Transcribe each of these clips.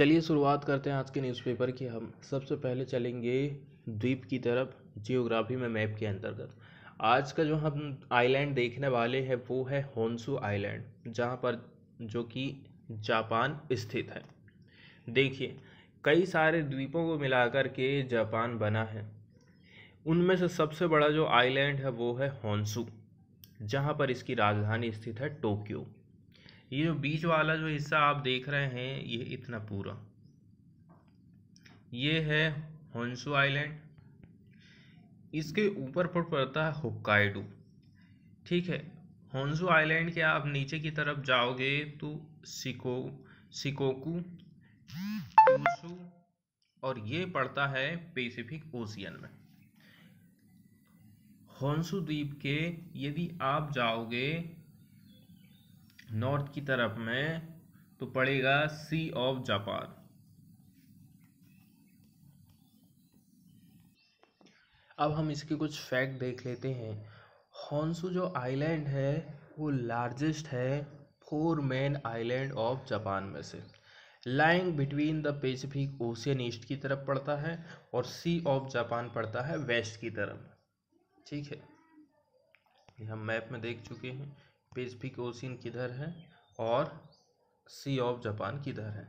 चलिए शुरुआत करते हैं आज के न्यूज़पेपर की हम सबसे पहले चलेंगे द्वीप की तरफ जियोग्राफी में मैप के अंतर्गत आज का जो हम आइलैंड देखने वाले हैं वो है होंसू आइलैंड जहाँ पर जो कि जापान स्थित है देखिए कई सारे द्वीपों को मिलाकर के जापान बना है उनमें से सबसे बड़ा जो आइलैंड है वो है होंसू जहाँ पर इसकी राजधानी स्थित है टोक्यो ये जो बीच वाला जो हिस्सा आप देख रहे हैं ये इतना पूरा ये है होन्सू आइलैंड इसके ऊपर पर पड़ता है होक्काइडो ठीक है होन्सू आइलैंड के आप नीचे की तरफ जाओगे तो सिको सिकोकू क्यूशू और ये पड़ता है पेसिफिक ओशियन में होन्सू द्वीप के यदि आप जाओगे नॉर्थ की तरफ में तो पड़ेगा सी ऑफ जापान अब हम इसके कुछ फैक्ट देख लेते हैं हॉन्सू जो आइलैंड है वो लार्जेस्ट है four main island of Japan में से lying between the Pacific Ocean east की तरफ पड़ता है और सी ऑफ जापान पड़ता है वेस्ट की तरफ ठीक है ये हम मैप में देख चुके हैं पेसिफिक ओशियन किधर है और सी ऑफ जापान किधर है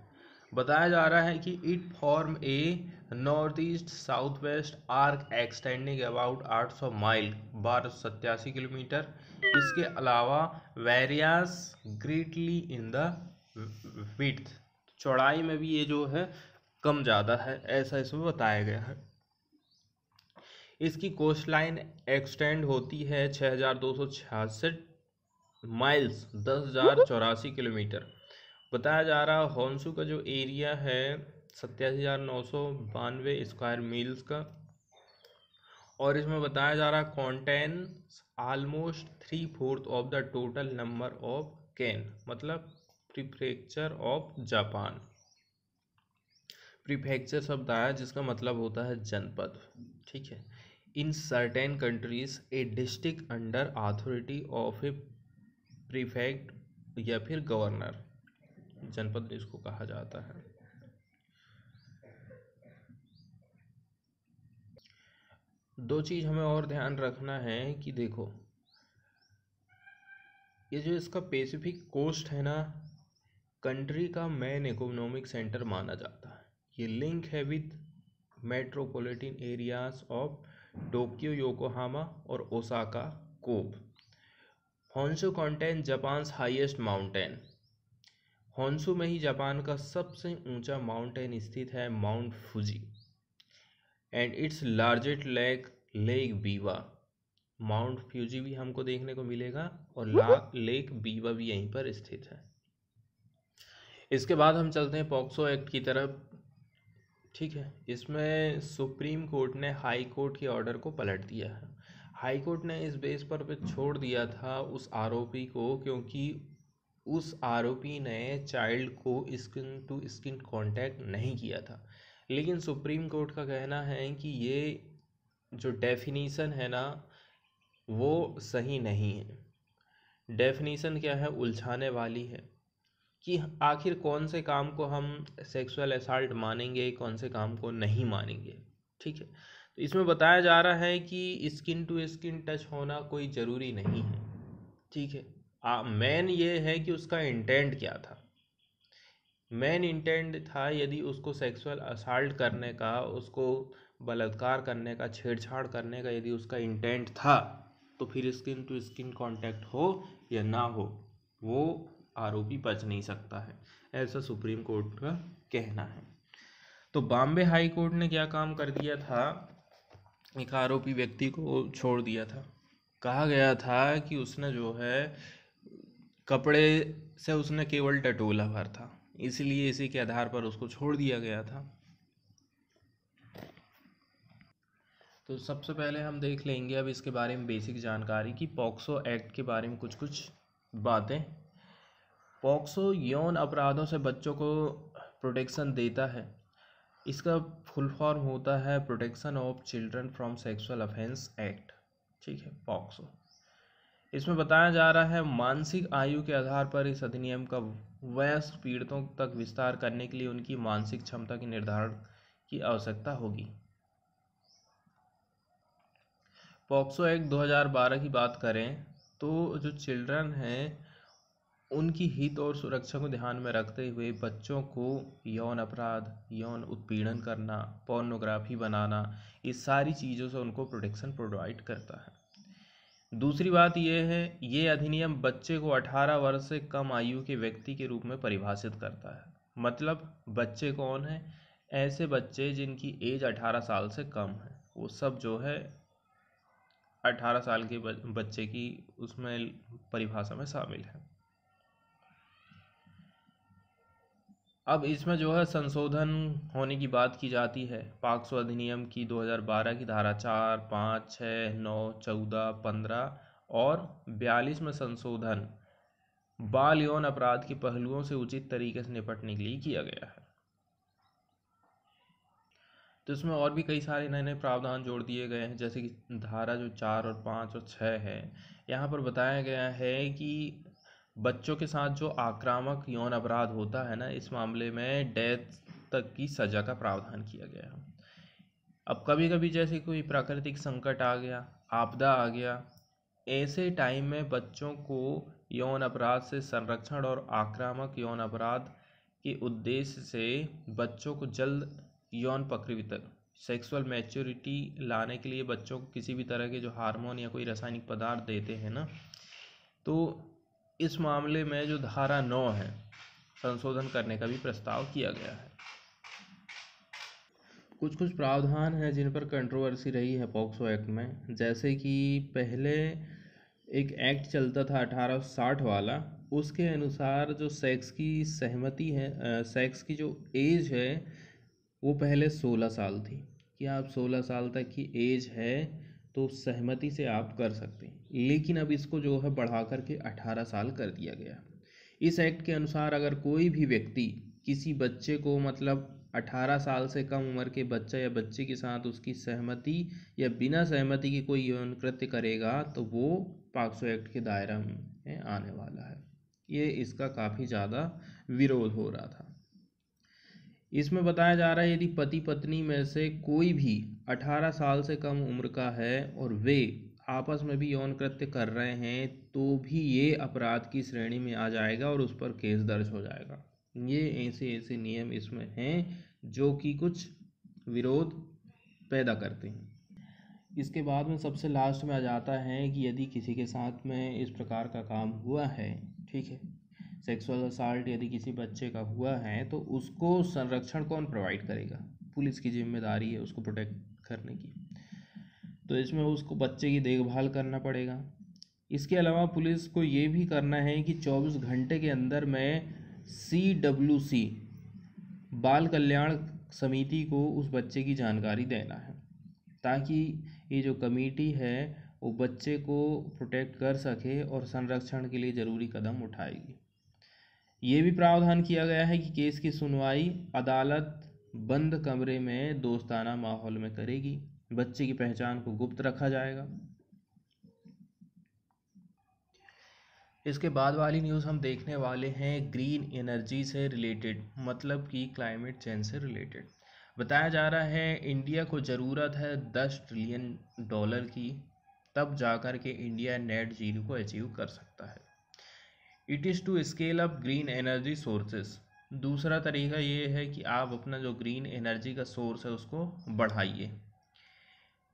बताया जा रहा है कि it form a north east south west arc extending about 800 mile बारह किलोमीटर इसके अलावा varies greatly in the width चौड़ाई में भी ये जो है कम ज़्यादा है ऐसा इसमें बताया गया है इसकी कोस्ट लाइन एक्सटेंड होती है छः माइल्स दस हज़ार हम्म। चौरासी किलोमीटर बताया जा रहा हॉन्सू का जो एरिया है सत्तासी हज़ार नौ सौ बानवे स्क्वायर मील्स का और इसमें बताया जा रहा contain almost three fourth of the total number of ken मतलब प्रीफेक्चर ऑफ जापान प्रीफेक्चर शब्द आया जिसका मतलब होता है जनपद ठीक है in certain countries a district under authority of a prefect या फिर गवर्नर जनपद इसको कहा जाता है दो चीज़ हमें और ध्यान रखना है कि देखो ये जो इसका पेसिफिक कोस्ट है ना कंट्री का मेन इकोनॉमिक सेंटर माना जाता है ये लिंक है with metropolitan areas of Tokyo Yokohama और Osaka Kobe Honshu contain Japan's highest mountain Honshu में ही जापान का सबसे ऊंचा माउंटेन स्थित है Mount Fuji and its largest lake lake Biwa Mount Fuji भी हमको देखने को मिलेगा और ला लेक बीवा भी यहीं पर स्थित है इसके बाद हम चलते हैं पॉक्सो एक्ट की तरफ ठीक है इसमें सुप्रीम कोर्ट ने हाई कोर्ट के ऑर्डर को पलट दिया है हाईकोर्ट ने इस बेस पर भी छोड़ दिया था उस आरोपी को क्योंकि उस आरोपी ने चाइल्ड को स्किन टू स्किन कांटेक्ट नहीं किया था लेकिन सुप्रीम कोर्ट का कहना है कि ये जो डेफिनेशन है ना वो सही नहीं है डेफिनेशन क्या है उलझाने वाली है कि आखिर कौन से काम को हम सेक्सुअल असाल्ट मानेंगे कौन से काम को नहीं मानेंगे ठीक है इसमें बताया जा रहा है कि स्किन टू स्किन टच होना कोई ज़रूरी नहीं है ठीक है मेन ये है कि उसका इंटेंट क्या था मेन इंटेंट था यदि उसको सेक्सुअल असाल्ट करने का उसको बलात्कार करने का छेड़छाड़ करने का यदि उसका इंटेंट था तो फिर स्किन टू स्किन कांटेक्ट हो या ना हो वो आरोपी बच नहीं सकता है ऐसा सुप्रीम कोर्ट का कहना है तो बॉम्बे हाई कोर्ट ने क्या काम कर दिया था एक आरोपी व्यक्ति को छोड़ दिया था कहा गया था कि उसने जो है कपड़े से उसने केवल टटोला भर था इसलिए इसी के आधार पर उसको छोड़ दिया गया था तो सबसे पहले हम देख लेंगे अब इसके बारे में बेसिक जानकारी कि पॉक्सो एक्ट के बारे में कुछ कुछ बातें पॉक्सो यौन अपराधों से बच्चों को प्रोटेक्शन देता है इसका फुल फॉर्म होता है protection of children from sexual offence act ठीक है पॉक्सो इसमें बताया जा रहा है मानसिक आयु के आधार पर इस अधिनियम का वयस्क पीड़ितों तक विस्तार करने के लिए उनकी मानसिक क्षमता के निर्धारण की आवश्यकता होगी पॉक्सो एक्ट 2012 की बात करें तो जो चिल्ड्रन हैं उनकी हित और सुरक्षा को ध्यान में रखते हुए बच्चों को यौन अपराध यौन उत्पीड़न करना पोर्नोग्राफी बनाना ये सारी चीज़ों से उनको प्रोटेक्शन प्रोवाइड करता है दूसरी बात यह है ये अधिनियम बच्चे को 18 वर्ष से कम आयु के व्यक्ति के रूप में परिभाषित करता है मतलब बच्चे कौन हैं ऐसे बच्चे जिनकी एज 18 साल से कम है वो सब जो है 18 साल के बच्चे की उसमें परिभाषा में शामिल है अब इसमें जो है संशोधन होने की बात की जाती है पाक्सो अधिनियम की 2012 की धारा चार पाँच छः नौ चौदह पंद्रह और बयालीस में संशोधन बाल यौन अपराध के पहलुओं से उचित तरीके से निपटने के लिए किया गया है तो इसमें और भी कई सारे नए नए प्रावधान जोड़ दिए गए हैं जैसे कि धारा जो चार और पाँच और छः है यहाँ पर बताया गया है कि बच्चों के साथ जो आक्रामक यौन अपराध होता है ना इस मामले में डेथ तक की सज़ा का प्रावधान किया गया है अब कभी कभी जैसे कोई प्राकृतिक संकट आ गया आपदा आ गया ऐसे टाइम में बच्चों को यौन अपराध से संरक्षण और आक्रामक यौन अपराध के उद्देश्य से बच्चों को जल्द यौन प्रकृति सेक्सुअल मैच्योरिटी लाने के लिए बच्चों को किसी भी तरह के जो हार्मोन या कोई रासायनिक पदार्थ देते हैं ना तो इस मामले में जो धारा नौ है संशोधन करने का भी प्रस्ताव किया गया है कुछ कुछ प्रावधान हैं जिन पर कंट्रोवर्सी रही है पॉक्सो एक्ट में जैसे कि पहले एक एक्ट चलता था 1860 वाला उसके अनुसार जो सेक्स की सहमति है सेक्स की जो एज है वो पहले 16 साल थी कि आप 16 साल तक की एज है तो सहमति से आप कर सकते हैं लेकिन अब इसको जो है बढ़ा करके 18 साल कर दिया गया इस एक्ट के अनुसार अगर कोई भी व्यक्ति किसी बच्चे को मतलब 18 साल से कम उम्र के बच्चा या बच्चे के साथ उसकी सहमति या बिना सहमति के कोई यौन कृत्य करेगा तो वो पाक्सो एक्ट के दायरा में आने वाला है ये इसका काफ़ी ज़्यादा विरोध हो रहा था इसमें बताया जा रहा है यदि पति पत्नी में से कोई भी 18 साल से कम उम्र का है और वे आपस में भी यौन कृत्य कर रहे हैं तो भी ये अपराध की श्रेणी में आ जाएगा और उस पर केस दर्ज हो जाएगा ये ऐसे ऐसे नियम इसमें हैं जो कि कुछ विरोध पैदा करते हैं इसके बाद में सबसे लास्ट में आ जाता है कि यदि किसी के साथ में इस प्रकार का काम हुआ है ठीक है सेक्सुअल असाल्ट यदि किसी बच्चे का हुआ है तो उसको संरक्षण कौन प्रोवाइड करेगा पुलिस की जिम्मेदारी है उसको प्रोटेक्ट करने की तो इसमें उसको बच्चे की देखभाल करना पड़ेगा इसके अलावा पुलिस को ये भी करना है कि 24 घंटे के अंदर मैं सी डब्ल्यू सी बाल कल्याण समिति को उस बच्चे की जानकारी देना है ताकि ये जो कमेटी है वो बच्चे को प्रोटेक्ट कर सके और संरक्षण के लिए ज़रूरी कदम उठाएगी ये भी प्रावधान किया गया है कि केस की सुनवाई अदालत बंद कमरे में दोस्ताना माहौल में करेगी बच्चे की पहचान को गुप्त रखा जाएगा इसके बाद वाली न्यूज़ हम देखने वाले हैं ग्रीन एनर्जी से रिलेटेड मतलब कि क्लाइमेट चेंज से रिलेटेड बताया जा रहा है इंडिया को ज़रूरत है दस ट्रिलियन डॉलर की तब जाकर के इंडिया नेट जीरो को अचीव कर सकता है it is to scale up green energy sources दूसरा तरीका ये है कि आप अपना जो ग्रीन एनर्जी का सोर्स है उसको बढ़ाइए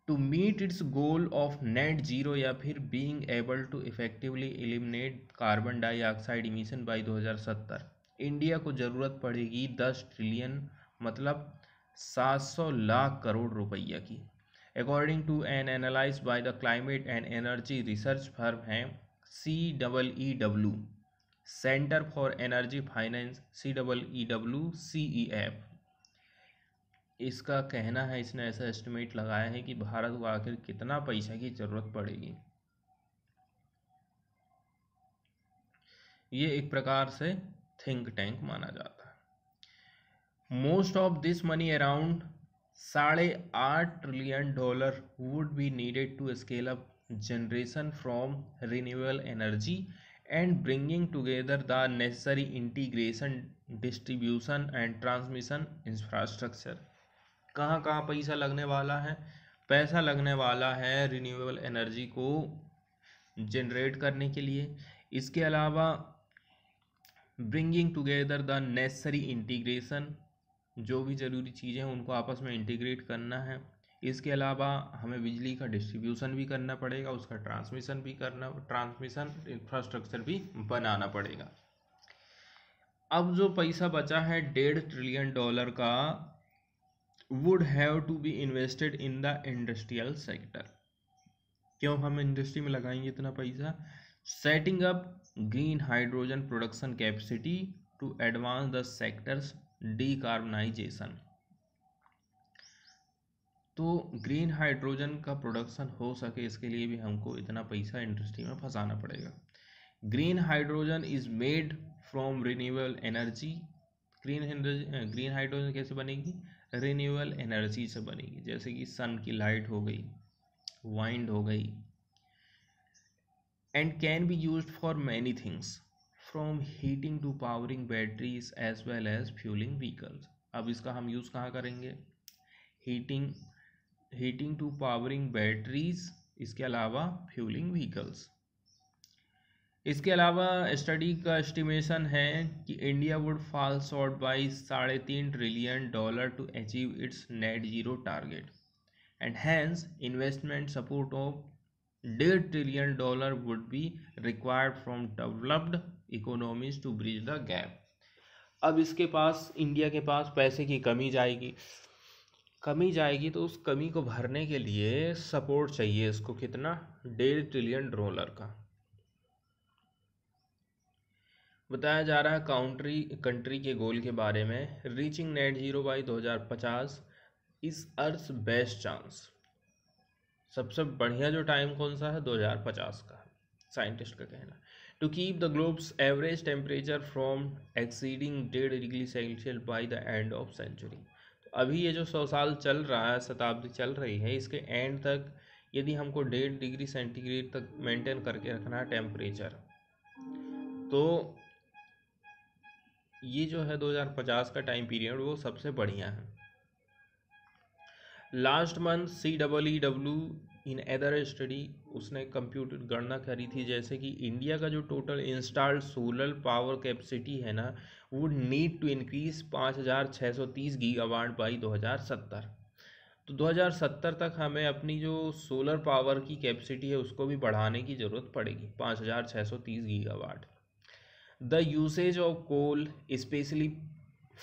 to meet its goal of net zero या फिर being able to effectively eliminate carbon dioxide emission by 2070 India को ज़रूरत पड़ेगी दस ट्रिलियन मतलब 700 लाख करोड़ रुपया की according to an analyse by the climate and energy research firm है C double E W centre for energy finance C double E W C E F इसका कहना है इसने ऐसा एस्टिमेट लगाया है कि भारत को आखिर कितना पैसा की ज़रूरत पड़ेगी ये एक प्रकार से थिंक टैंक माना जाता है most of this money around साढ़े आठ trillion dollar would be needed to scale up generation from renewable energy and bringing together the necessary integration distribution and transmission infrastructure कहाँ कहाँ पैसा लगने वाला है पैसा लगने वाला है रिन्यूएबल एनर्जी को जनरेट करने के लिए इसके अलावा bringing together the necessary integration जो भी ज़रूरी चीज़ें हैं उनको आपस में इंटीग्रेट करना है इसके अलावा हमें बिजली का डिस्ट्रीब्यूशन भी करना पड़ेगा उसका ट्रांसमिशन भी करना ट्रांसमिशन इंफ्रास्ट्रक्चर भी बनाना पड़ेगा अब जो पैसा बचा है डेढ़ ट्रिलियन डॉलर का would have to be invested in the industrial sector क्यों हम इंडस्ट्री में लगाएंगे इतना पैसा setting up green hydrogen production capacity to advance the sectors carbonisation तो ग्रीन हाइड्रोजन का प्रोडक्शन हो सके इसके लिए भी हमको इतना पैसा इंडस्ट्री में फंसाना पड़ेगा green hydrogen is made from renewable energy green green hydrogen कैसे बनेगी रिन्यूएबल एनर्जी से बनेगी जैसे कि सन की लाइट हो गई वाइंड हो गई and can be use for many things from heating to powering batteries as well as fuelling vehicles अब इसका हम यूज़ कहाँ करेंगे heating heating to powering batteries इसके अलावा फ्यूलिंग व्हीकल्स इसके अलावा स्टडी का एस्टिमेशन है कि India would fall short by साढ़े तीन trillion dollar to achieve its net zero target and hence investment support of डेढ़ trillion dollar would be required from developed economies to bridge the gap अब इसके पास India के पास पैसे की कमी जाएगी कमी जाएगी तो उस कमी को भरने के लिए सपोर्ट चाहिए इसको कितना डेढ़ ट्रिलियन डॉलर का बताया जा रहा है काउंट्री कंट्री के गोल के बारे में रीचिंग नेट जीरो बाई 2050 इस अर्थ बेस्ट चांस सबसे बढ़िया जो टाइम कौन सा है 2050 का साइंटिस्ट का कहना to keep the globe's average temperature from exceeding डेढ़ degree Celsius by the end of century अभी ये जो सौ साल चल रहा है शताब्दी चल रही है इसके एंड तक यदि हमको डेढ़ डिग्री सेंटीग्रेड तक मेंटेन करके रखना है टेम्परेचर तो ये जो है 2050 का टाइम पीरियड वो सबसे बढ़िया है last month C double E W in other study उसने कंप्यूटर गणना करी थी जैसे कि इंडिया का जो total installed solar power capacity है ना वुड नीड टू इंक्रीज पाँच हज़ार छः सौ तीस गी अवार्ड बाई दो हज़ार सत्तर तो दो हज़ार सत्तर तक हमें अपनी जो सोलर पावर की कैपेसिटी है उसको भी बढ़ाने की ज़रूरत पड़ेगी पाँच हज़ार छः सौ तीस गी award the usage of coal specially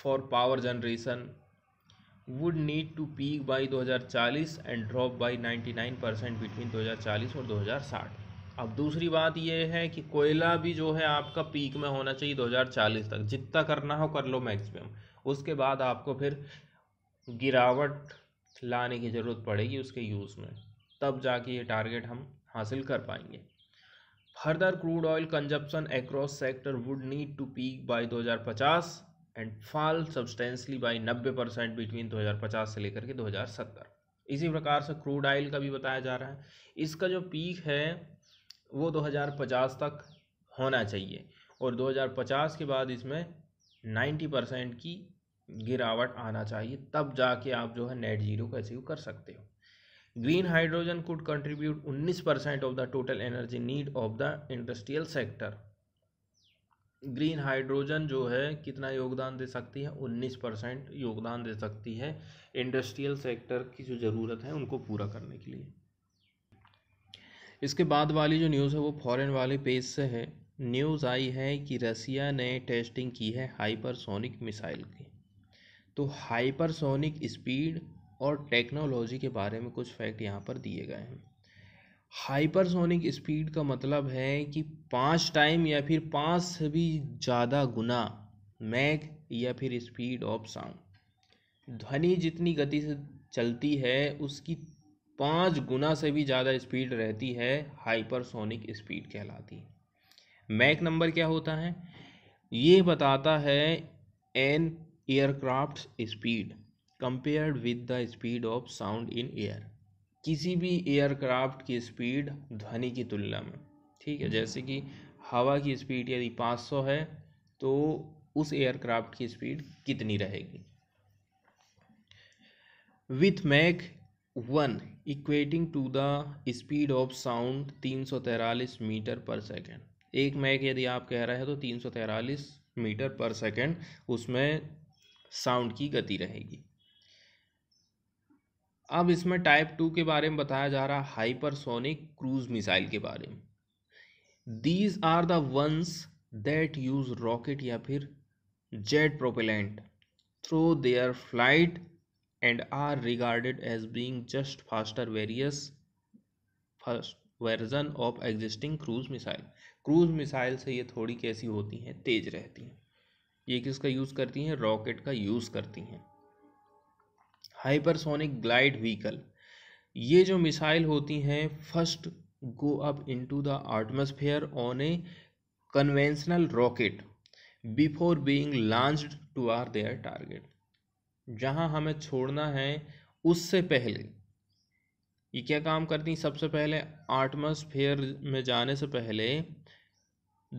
for power generation would need to peak by दो हज़ार चालीस and drop by ninety nine percent between दो हज़ार चालीस और दो हज़ार साठ अब दूसरी बात यह है कि कोयला भी जो है आपका पीक में होना चाहिए 2040 तक जितना करना हो कर लो मैक्सिमम उसके बाद आपको फिर गिरावट लाने की ज़रूरत पड़ेगी उसके यूज़ में तब जाके ये टारगेट हम हासिल कर पाएंगे further crude oil consumption across sector would need to peak by 2050 and fall substantially by नब्बे परसेंट बिटवीन दो हज़ार पचास से लेकर के दो हज़ार सत्तर इसी प्रकार से क्रूड ऑयल का भी बताया जा रहा है इसका जो पीक है वो 2050 तक होना चाहिए और 2050 के बाद इसमें 90 परसेंट की गिरावट आना चाहिए तब जाके आप जो है नेट जीरो को अचीव कर सकते हो green hydrogen could contribute 19 percent of the total energy need of the industrial sector green hydrogen जो है कितना योगदान दे सकती है 19 परसेंट योगदान दे सकती है इंडस्ट्रियल सेक्टर की जो ज़रूरत है उनको पूरा करने के लिए इसके बाद वाली जो न्यूज़ है वो फॉरेन वाले पेज से है न्यूज़ आई है कि रसिया ने टेस्टिंग की है हाइपरसोनिक मिसाइल की तो हाइपरसोनिक स्पीड और टेक्नोलॉजी के बारे में कुछ फैक्ट यहाँ पर दिए गए हैं हाइपरसोनिक स्पीड का मतलब है कि पाँच टाइम या फिर पाँच से भी ज़्यादा गुना मैग या फिर स्पीड ऑफ साउंड ध्वनि जितनी गति से चलती है उसकी पाँच गुना से भी ज़्यादा स्पीड रहती है हाइपरसोनिक स्पीड कहलाती है मैक नंबर क्या होता है ये बताता है an aircraft speed compared with the speed of sound in air किसी भी एयरक्राफ्ट की स्पीड ध्वनि की तुलना में ठीक है जैसे कि हवा की स्पीड यदि 500 है तो उस एयरक्राफ्ट की स्पीड कितनी रहेगी with Mach one equating to the speed of sound तीन सौ तैंतालीस मीटर पर सेकेंड एक मैक यदि आप कह रहे हैं तो तीन सौ तैंतालीस मीटर पर सेकेंड उसमें साउंड की गति रहेगी अब इसमें टाइप टू के बारे में बताया जा रहा है हाइपरसोनिक क्रूज मिसाइल के बारे में these are the ones that use rocket या फिर jet propellant through their flight and are regarded as being just faster various first version of existing cruise missile cruise missile से ये थोड़ी कैसी होती हैं तेज रहती हैं ये किसका यूज़ करती हैं रॉकेट का यूज़ करती हैं हाइपरसोनिक ग्लाइड व्हीकल ये जो मिसाइल होती हैं first go up into the atmosphere on a conventional rocket before being launched towards their target जहाँ हमें छोड़ना है उससे पहले ये क्या काम करती हैं सबसे पहले आटमॉस्फेयर में जाने से पहले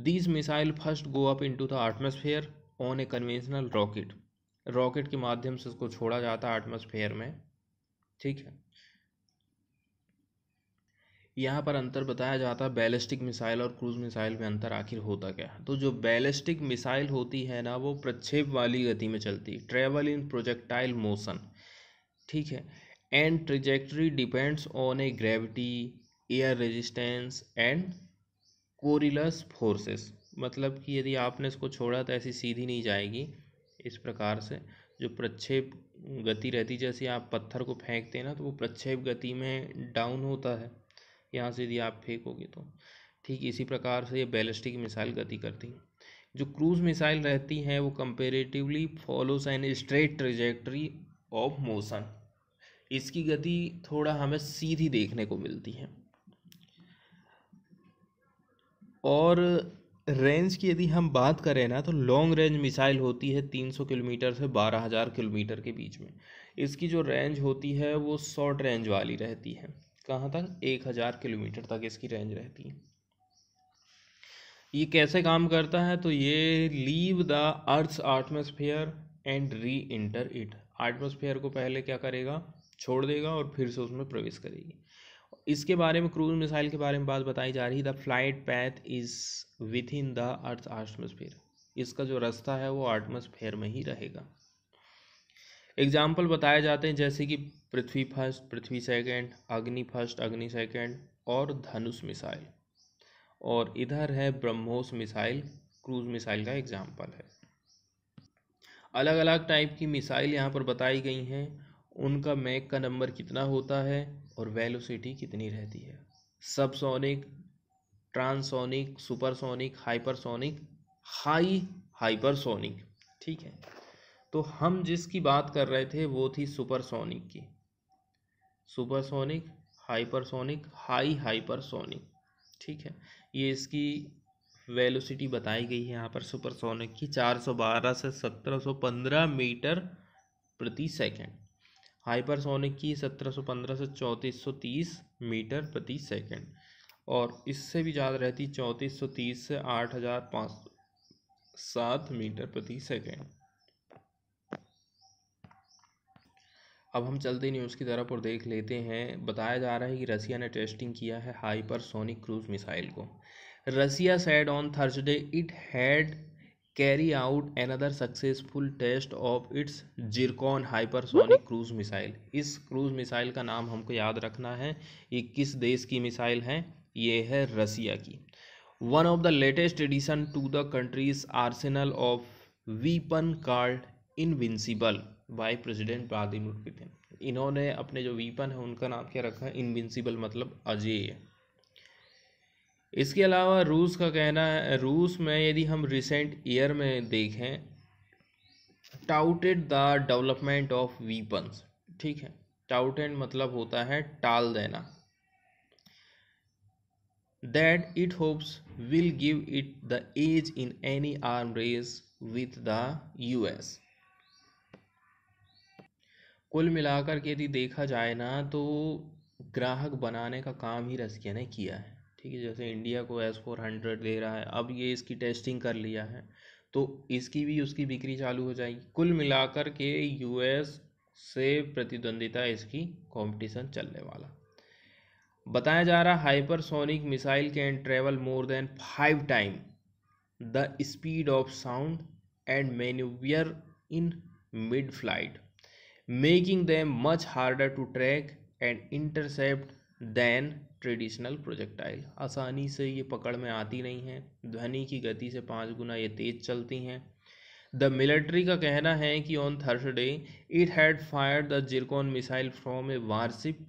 these missile first go up into the atmosphere on a conventional rocket rocket के माध्यम से उसको छोड़ा जाता है आटमॉस्फेयर में ठीक है यहाँ पर अंतर बताया जाता है बैलिस्टिक मिसाइल और क्रूज़ मिसाइल में अंतर आखिर होता क्या तो जो बैलिस्टिक मिसाइल होती है ना वो प्रक्षेप वाली गति में चलती ट्रेवल इन प्रोजेक्टाइल मोशन ठीक है and trajectory depends on a gravity air resistance and Coriolis forces मतलब कि यदि आपने इसको छोड़ा तो ऐसी सीधी नहीं जाएगी इस प्रकार से जो प्रक्षेप गति रहती जैसे आप पत्थर को फेंकते हैं ना तो वो प्रक्षेप गति में डाउन होता है यहाँ से यदि आप फेंकोगे तो ठीक इसी प्रकार से ये बैलिस्टिक मिसाइल गति करती हैं जो क्रूज मिसाइल रहती हैं वो comparatively follows an straight trajectory of motion इसकी गति थोड़ा हमें सीधी देखने को मिलती है और रेंज की यदि हम बात करें ना तो लॉन्ग रेंज मिसाइल होती है 300 किलोमीटर से 12000 किलोमीटर के बीच में इसकी जो रेंज होती है वो शॉर्ट रेंज वाली रहती है कहाँ तक एक हज़ार किलोमीटर तक इसकी रेंज रहती है ये कैसे काम करता है तो ये leave the earth atmosphere and reenter it atmosphere को पहले क्या करेगा छोड़ देगा और फिर से उसमें प्रवेश करेगी इसके बारे में क्रूज मिसाइल के बारे में बात बताई जा रही है the flight path is within the earth atmosphere इसका जो रास्ता है वो एटमोसफेयर में ही रहेगा एग्जाम्पल बताए जाते हैं जैसे कि Prithvi first Prithvi second Agni first Agni second और धनुष मिसाइल और इधर है ब्रह्मोस मिसाइल क्रूज मिसाइल का एग्जाम्पल है अलग अलग टाइप की मिसाइल यहाँ पर बताई गई हैं उनका मैक का नंबर कितना होता है और वेलोसिटी कितनी रहती है subsonic transonic supersonic hypersonic high hypersonic ठीक है तो हम जिसकी बात कर रहे थे वो थी सुपरसोनिक की सुपरसोनिक हाइपरसोनिक हाई हाइपरसोनिक ठीक है ये इसकी वेलोसिटी बताई गई है यहाँ पर सुपरसोनिक की 412 से 1715 मीटर प्रति सेकंड हाइपरसोनिक की 1715 से 3430 मीटर प्रति सेकंड और इससे भी ज़्यादा रहती 3430 से 8507 मीटर प्रति सेकंड अब हम चलते न्यूज़ की तरफ और देख लेते हैं बताया जा रहा है कि रसिया ने टेस्टिंग किया है हाइपरसोनिक क्रूज मिसाइल को Russia said on Thursday it had carry out another successful test of its Zircon hypersonic cruise missile इस क्रूज मिसाइल का नाम हमको याद रखना है ये किस देश की मिसाइल है ये है रसिया की one of the latest addition to the country's arsenal of weapon called invincible by president Vladimir Putin इन्होंने अपने जो वीपन है उनका नाम क्या रखा है इनविंसिबल मतलब अजय इसके अलावा रूस का कहना है रूस में यदि हम रिसेंट ईयर में देखें touted the development of weapons ठीक है टाउटेड मतलब होता है टाल देना that it hopes will give it the edge in any arm race with the US कुल मिलाकर के यदि देखा जाए ना तो ग्राहक बनाने का काम ही रसिया ने किया है ठीक है जैसे इंडिया को एस फोर हंड्रेड दे रहा है अब ये इसकी टेस्टिंग कर लिया है तो इसकी भी उसकी बिक्री चालू हो जाएगी कुल मिलाकर के यूएस से प्रतिद्वंदिता इसकी कंपटीशन चलने वाला बताया जा रहा hypersonic missile can travel more than five time the speed of sound and manoeuvre in mid flight making them much harder to track and intercept than traditional projectile आसानी से ये पकड़ में आती नहीं है ध्वनि की गति से पाँच गुना ये तेज चलती हैं द मिलिट्री का कहना है कि on Thursday it had fire the Zircon missile from a warship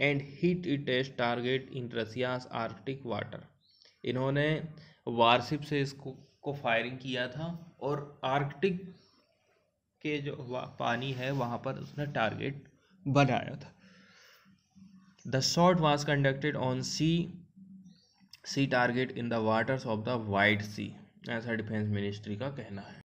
and hit it as target in Russia's Arctic water इन्होंने वारशिप से इसको को फायरिंग किया था और आर्कटिक के जो पानी है वहाँ पर उसने टारगेट बनाया था the shot was conducted on sea sea target in the waters of the White Sea ऐसा डिफेंस मिनिस्ट्री का कहना है